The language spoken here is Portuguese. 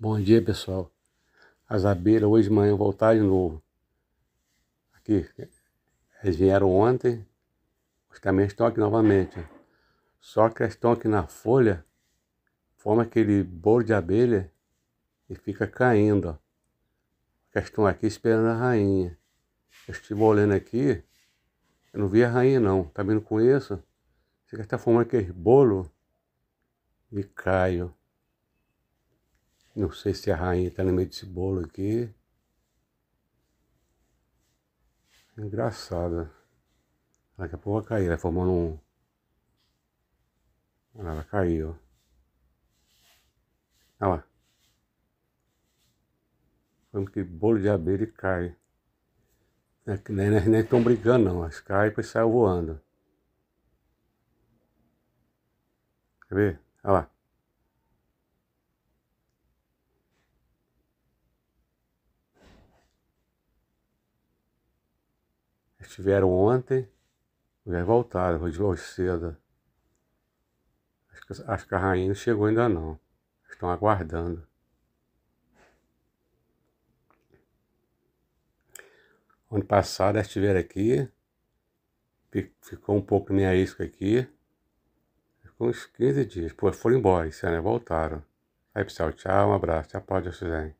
Bom dia, pessoal. As abelhas hoje de manhã voltaram de novo. Aqui, elas vieram ontem, os caminhões estão aqui novamente. Só que elas estão aqui na folha, forma aquele bolo de abelha e fica caindo. Ó. Elas estão aqui esperando a rainha. Eu estive olhando aqui, eu não vi a rainha não, tá vendo com isso? Fica está formando aquele bolo e caio. Não sei se a rainha está no meio desse bolo aqui. Engraçada. Daqui a pouco vai cair. Ela né? formou um. Ah, ela caiu. Olha lá. Falando que bolo de abelha cai. É nem estão brigando, não. Elas caem e saiu voando. Quer ver? Olha lá. que tiveram ontem, já voltaram, hoje cedo. Acho que, acho que a rainha não chegou ainda não. Estão aguardando. Ano passado estiveram aqui, ficou um pouco minha isca aqui, ficou uns 15 dias, pô, foram embora, esse ano né? voltaram. Aí pessoal, tchau, um abraço, Tchau, a Suzane.